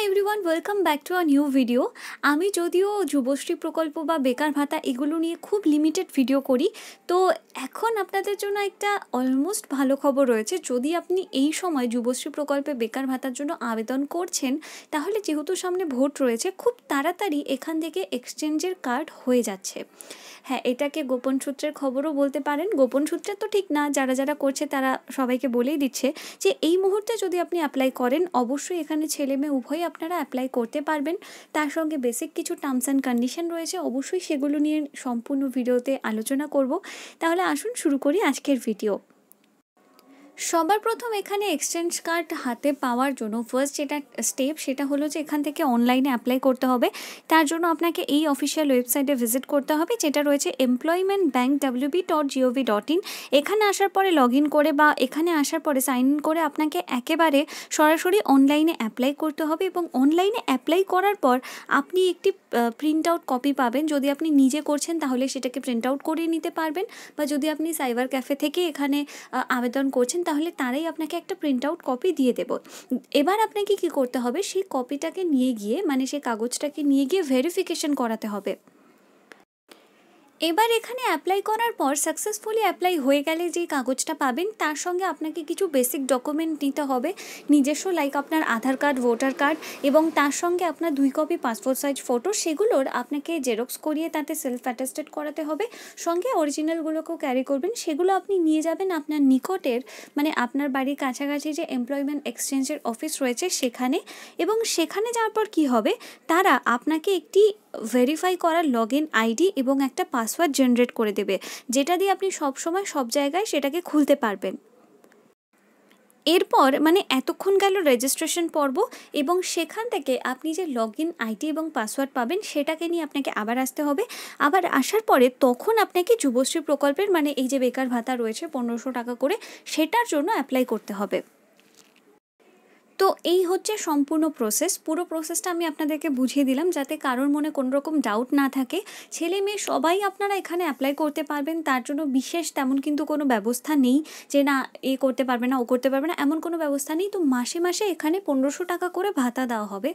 high everyone welcome back to a new video আমি যদিও যুবশ্রী প্রকল্প বা বেকার ভাতা এগুলো নিয়ে খুব লিমিটেড ভিডিও করি তো এখন আপনাদের জন্য একটা অলমোস্ট ভালো খবর রয়েছে যদি আপনি এই সময় যুবশ্রী প্রকল্পে বেকার ভাতার জন্য আবেদন করছেন তাহলে যেহেতু সামনে ভোট রয়েছে খুব তাড়াতাড়ি এখান থেকে এক্সচেঞ্জের কার্ড হয়ে যাচ্ছে হ্যাঁ এটাকে গোপন সূত্রের খবরও বলতে পারেন গোপন সূত্রের তো ঠিক না যারা যারা করছে তারা সবাইকে বলেই দিচ্ছে যে এই মুহূর্তে যদি আপনি অ্যাপ্লাই করেন অবশ্যই এখানে ছেলে মেয়ে উভয় আপনারা অ্যাপ্লাই করতে পারবেন তার সঙ্গে বেসিক কিছু টার্মস অ্যান্ড কন্ডিশন রয়েছে অবশ্যই সেগুলো নিয়ে সম্পূর্ণ ভিডিওতে আলোচনা করব তাহলে আসুন শুরু করি আজকের ভিডিও সবার প্রথম এখানে এক্সচেঞ্জ কার্ড হাতে পাওয়ার জন্য ফার্স্ট যেটা স্টেপ সেটা হলো যে এখান থেকে অনলাইনে অ্যাপ্লাই করতে হবে তার জন্য আপনাকে এই অফিসিয়াল ওয়েবসাইটে ভিজিট করতে হবে যেটা রয়েছে employment bank WB dot GOV dot in এখানে আসার পরে লগ ইন করে বা এখানে আসার পরে সাইন ইন করে আপনাকে একেবারে সরাসরি অনলাইনে অ্যাপ্লাই করতে হবে এবং অনলাইনে অ্যাপ্লাই করার পর আপনি একটি প্রিন্ট আউট কপি পাবেন যদি আপনি নিজে করছেন তাহলে সেটাকে প্রিন্ট আউট করে নিতে পারবেন বা যদি আপনি সাইবার ক্যাফে থেকে এখানে আবেদন করছেন তাহলে তারাই আপনাকে একটা প্রিন্ট আউট কপি দিয়ে দেব এবার আপনাকে কি করতে হবে সেই কপিটাকে নিয়ে গিয়ে মানে সেই কাগজটাকে নিয়ে গিয়ে ভেরিফিকেশন করাতে হবে এবার এখানে অ্যাপ্লাই করার পর সাকসেসফুলি অ্যাপ্লাই হয়ে গেলে যে কাগজটা পাবেন তার সঙ্গে আপনাকে কিছু বেসিক ডকুমেন্ট নিতে হবে নিজস্ব লাইক আপনার আধার কার্ড ভোটার কার্ড এবং তার সঙ্গে আপনার দুই কপি পাসপোর্ট সাইজ ফটো সেগুলোর আপনাকে জেরক্স করিয়ে তাতে সেলফ অ্যাটেস্টেড করাতে হবে সঙ্গে অরিজিনালগুলোকেও ক্যারি করবেন সেগুলো আপনি নিয়ে যাবেন আপনার নিকটের মানে আপনার বাড়ির কাছাকাছি যে এমপ্লয়মেন্ট এক্সচেঞ্জের অফিস রয়েছে সেখানে এবং সেখানে যাওয়ার পর কী হবে তারা আপনাকে একটি ভেরিফাই করার লগ ইন আইডি এবং একটা পাসওয়ার্ড জেনারেট করে দেবে যেটা দিয়ে আপনি সবসময় সব জায়গায় সেটাকে খুলতে পারবেন এরপর মানে এতক্ষণ গেল রেজিস্ট্রেশন পর্ব এবং সেখান থেকে আপনি যে লগ ইন আইডি এবং পাসওয়ার্ড পাবেন সেটাকে নিয়ে আপনাকে আবার আসতে হবে আবার আসার পরে তখন আপনাকে যুবশ্রী প্রকল্পের মানে এই যে বেকার ভাতা রয়েছে পনেরোশো টাকা করে সেটার জন্য অ্যাপ্লাই করতে হবে তো এই হচ্ছে সম্পূর্ণ প্রসেস পুরো প্রসেসটা আমি আপনাদেরকে বুঝিয়ে দিলাম যাতে কারোর মনে কোনো রকম ডাউট না থাকে ছেলে মেয়ে সবাই আপনারা এখানে অ্যাপ্লাই করতে পারবেন তার জন্য বিশেষ তেমন কিন্তু কোনো ব্যবস্থা নেই যে না এ করতে পারবে না ও করতে পারবে না এমন কোনো ব্যবস্থা নেই তো মাসে মাসে এখানে পনেরোশো টাকা করে ভাতা দেওয়া হবে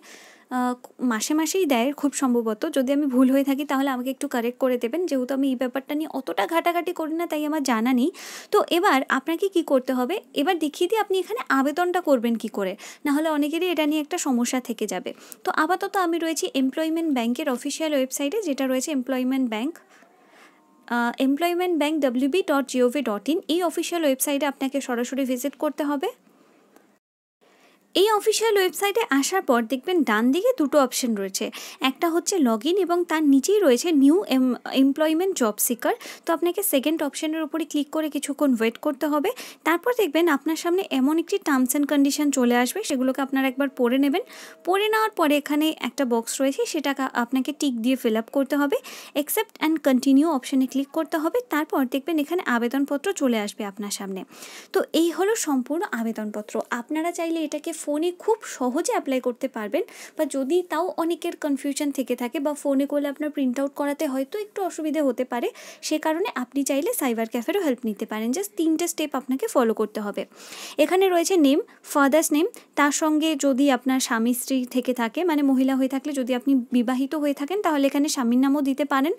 মাসে মাসেই দেয় খুব সম্ভবত যদি আমি ভুল হয়ে থাকি তাহলে আমাকে একটু কারেক্ট করে দেবেন যেহেতু আমি এই ব্যাপারটা নিয়ে অতটা ঘাটাঘাটি করি না তাই আমার জানা নেই তো এবার আপনাকে কি করতে হবে এবার দেখিয়ে দিয়ে আপনি এখানে আবেদনটা করবেন কি করে নাহলে অনেকেরই এটা নিয়ে একটা সমস্যা থেকে যাবে তো আপাতত আমি রয়েছি এমপ্লয়মেন্ট ব্যাংকের অফিসিয়াল ওয়েবসাইটে যেটা রয়েছে employment bank employment bank WB dot GOV dot in এই অফিসিয়াল ওয়েবসাইটে আপনাকে সরাসরি ভিজিট করতে হবে এই অফিসিয়াল ওয়েবসাইটে আসার পর দেখবেন ডান দিকে দুটো অপশন রয়েছে একটা হচ্ছে লগ ইন এবং তার নিচেই রয়েছে নিউ এমপ্লয়মেন্ট জব সিকার তো আপনাকে সেকেন্ড অপশনের উপরে ক্লিক করে কিছুক্ষণ ওয়েট করতে হবে তারপর দেখবেন আপনার সামনে এমন একটি টার্মস অ্যান্ড কন্ডিশন চলে আসবে সেগুলোকে আপনারা একবার পড়ে নেবেন পড়ে নেওয়ার পরে এখানে একটা বক্স রয়েছে সেটা আপনাকে টিক দিয়ে ফিল আপ করতে হবে অ্যাকসেপ্ট অ্যান্ড কন্টিনিউ অপশানে ক্লিক করতে হবে তারপর দেখবেন এখানে আবেদনপত্র চলে আসবে আপনার সামনে তো এই হলো সম্পূর্ণ আবেদনপত্র আপনারা চাইলে এটাকে ফোনে খুব সহজে অ্যাপ্লাই করতে পারবেন বা যদি তাও অনেকের কনফিউশন থেকে থাকে বা ফোনে করলে আপনার প্রিন্ট আউট করাতে হয়তো একটু অসুবিধে হতে পারে সে কারণে আপনি চাইলে সাইবার ক্যাফেরও হেল্প নিতে পারেন জাস্ট তিনটে স্টেপ আপনাকে ফলো করতে হবে এখানে রয়েছে নেম ফাদার্স নেম তার সঙ্গে যদি আপনার স্বামী স্ত্রী থেকে থাকে মানে মহিলা হয়ে থাকলে যদি আপনি বিবাহিত হয়ে থাকেন তাহলে এখানে স্বামীর নামও দিতে পারেন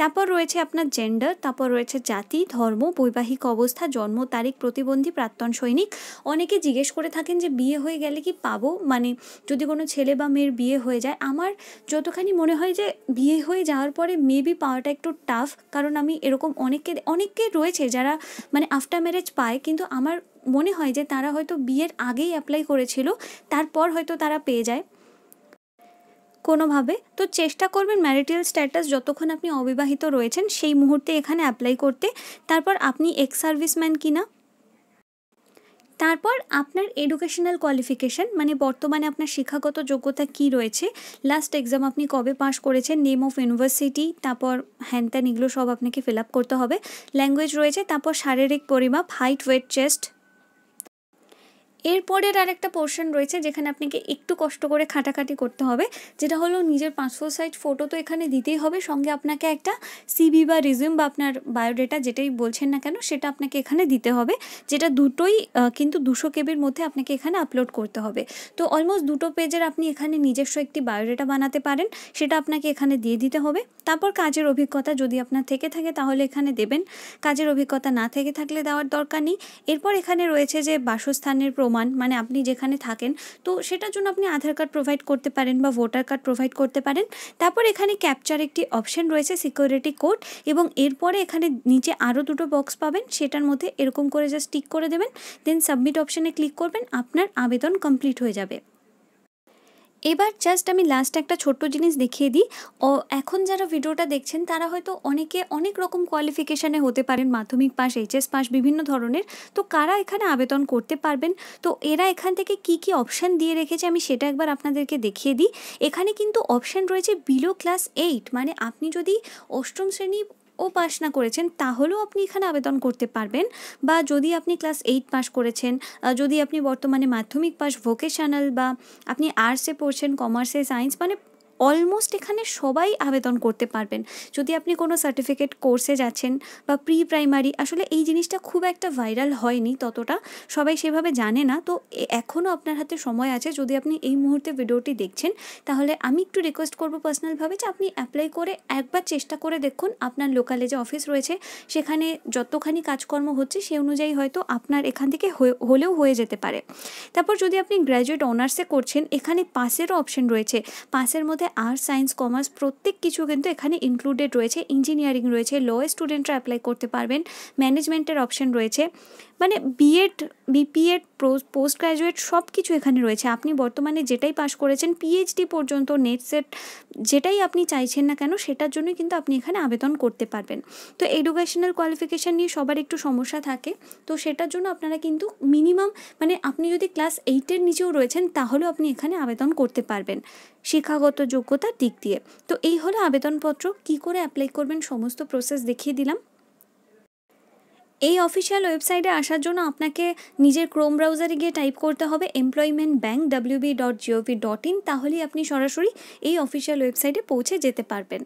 তারপর রয়েছে আপনার জেন্ডার তারপর রয়েছে জাতি ধর্ম বৈবাহিক অবস্থা জন্ম তারিখ প্রতিবন্ধী প্রাক্তন সৈনিক অনেকে জিজ্ঞেস করে থাকেন যে বিয়ে হয়ে গেলে কি পাবো মানে যদি কোনো ছেলে বা মেয়ের বিয়ে হয়ে যায় আমার যতখানি মনে হয় যে বিয়ে হয়ে যাওয়ার পরে মেবি পাওয়াটা একটু টাফ কারণ আমি এরকম অনেককে অনেককে রয়েছে যারা মানে আফটার ম্যারেজ পায় কিন্তু আমার মনে হয় যে তারা হয়তো বিয়ের আগেই অ্যাপ্লাই করেছিল তারপর হয়তো তারা পেয়ে যায় কোনোভাবে তো চেষ্টা করবেন ম্যারিটাল স্ট্যাটাস যতক্ষণ আপনি অবিবাহিত রয়েছেন সেই মুহূর্তে এখানে অ্যাপ্লাই করতে তারপর আপনি এক্স সার্ভিসম্যান কিনা তারপর আপনার এডুকেশনাল কোয়ালিফিকেশান মানে বর্তমানে আপনার শিক্ষাগত যোগ্যতা কি রয়েছে লাস্ট এক্সাম আপনি কবে পাস করেছেন নেম অফ ইউনিভার্সিটি তারপর হ্যান ত্যান এগুলো সব আপনাকে ফিল আপ করতে হবে ল্যাঙ্গুয়েজ রয়েছে তারপর শারীরিক পরিমাপ হাইট ওয়েট চেস্ট এরপরের আর একটা পোর্শন রয়েছে যেখানে আপনাকে একটু কষ্ট করে খাটাখাটি করতে হবে যেটা হলো নিজের পাসপোর্ট সাইজ ফটো তো এখানে দিতেই হবে সঙ্গে আপনাকে একটা সিবি বা রিজিউম বা আপনার বায়োডেটা যেটাই বলছেন না কেন সেটা আপনাকে এখানে দিতে হবে যেটা দুটোই কিন্তু দুশো কেবির মধ্যে আপনাকে এখানে আপলোড করতে হবে তো অলমোস্ট দুটো পেজের আপনি এখানে নিজস্ব একটি বায়োডেটা বানাতে পারেন সেটা আপনাকে এখানে দিয়ে দিতে হবে তারপর কাজের অভিজ্ঞতা যদি আপনার থেকে থাকে তাহলে এখানে দেবেন কাজের অভিজ্ঞতা না থেকে থাকলে দেওয়ার দরকার নেই এরপর এখানে রয়েছে যে বাসস্থানের প্রমাণ প্রমাণ মানে আপনি যেখানে থাকেন তো সেটার জন্য আপনি আধার কার্ড প্রোভাইড করতে পারেন বা ভোটার কার্ড প্রোভাইড করতে পারেন তারপর এখানে ক্যাপচার একটি অপশন রয়েছে সিকিউরিটি কোড এবং এরপরে এখানে নিচে আরও দুটো বক্স পাবেন সেটার মধ্যে এরকম করে জাস্ট টিক করে দেবেন দেন সাবমিট অপশানে ক্লিক করবেন আপনার আবেদন কমপ্লিট হয়ে যাবে এবার জাস্ট আমি লাস্ট একটা ছোট্ট জিনিস দেখিয়ে দিই ও এখন যারা ভিডিওটা দেখছেন তারা হয়তো অনেকে অনেক রকম কোয়ালিফিকেশানে হতে পারেন মাধ্যমিক পাস এইচএস পাস বিভিন্ন ধরনের তো কারা এখানে আবেদন করতে পারবেন তো এরা এখান থেকে কি কি অপশান দিয়ে রেখেছে আমি সেটা একবার আপনাদেরকে দেখিয়ে দিই এখানে কিন্তু অপশান রয়েছে বিলো ক্লাস এইট মানে আপনি যদি অষ্টম শ্রেণী ও পাশ না করেছেন তাহলেও আপনি এখানে আবেদন করতে পারবেন বা যদি আপনি ক্লাস এইট পাস করেছেন যদি আপনি বর্তমানে মাধ্যমিক পাস ভোকেশনাল বা আপনি আর্টসে পড়ছেন কমার্সে সায়েন্স মানে অলমোস্ট এখানে সবাই আবেদন করতে পারবেন যদি আপনি কোনো সার্টিফিকেট কোর্সে যাচ্ছেন বা প্রি প্রাইমারি আসলে এই জিনিসটা খুব একটা ভাইরাল হয়নি ততটা সবাই সেভাবে জানে না তো এখনও আপনার হাতে সময় আছে যদি আপনি এই মুহূর্তে ভিডিওটি দেখছেন তাহলে আমি একটু রিকোয়েস্ট করবো পার্সোনালভাবে যে আপনি অ্যাপ্লাই করে একবার চেষ্টা করে দেখুন আপনার লোকালে যে অফিস রয়েছে সেখানে যতখানি কাজকর্ম হচ্ছে সে অনুযায়ী হয়তো আপনার এখান থেকে হলেও হয়ে যেতে পারে তারপর যদি আপনি গ্র্যাজুয়েট অনার্সে করছেন এখানে পাসেরও অপশন রয়েছে পাসের মধ্যে আর্টস সায়েন্স কমার্স প্রত্যেক কিছু কিন্তু এখানে ইনক্লুডেড রয়েছে ইঞ্জিনিয়ারিং রয়েছে ল স্টুডেন্টরা অ্যাপ্লাই করতে পারবেন ম্যানেজমেন্টের অপশন রয়েছে মানে বিএড বিপিএড পোস্ট গ্র্যাজুয়েট সব কিছু এখানে রয়েছে আপনি বর্তমানে যেটাই পাশ করেছেন পিএইচডি পর্যন্ত নেট সেট যেটাই আপনি চাইছেন না কেন সেটার জন্যই কিন্তু আপনি এখানে আবেদন করতে পারবেন তো এডুকেশনাল কোয়ালিফিকেশান নিয়ে সবার একটু সমস্যা থাকে তো সেটার জন্য আপনারা কিন্তু মিনিমাম মানে আপনি যদি ক্লাস এইটের নিচেও রয়েছেন তাহলেও আপনি এখানে আবেদন করতে পারবেন শিক্ষাগত যোগ্যতার দিক দিয়ে তো এই হলো আবেদনপত্র কি করে অ্যাপ্লাই করবেন সমস্ত প্রসেস দেখিয়ে দিলাম এই অফিসিয়াল ওয়েবসাইটে আসার জন্য আপনাকে নিজের ক্রোম ব্রাউজারে গিয়ে টাইপ করতে হবে employment bank WB dot GOV dot in তাহলেই আপনি সরাসরি এই অফিসিয়াল ওয়েবসাইটে পৌঁছে যেতে পারবেন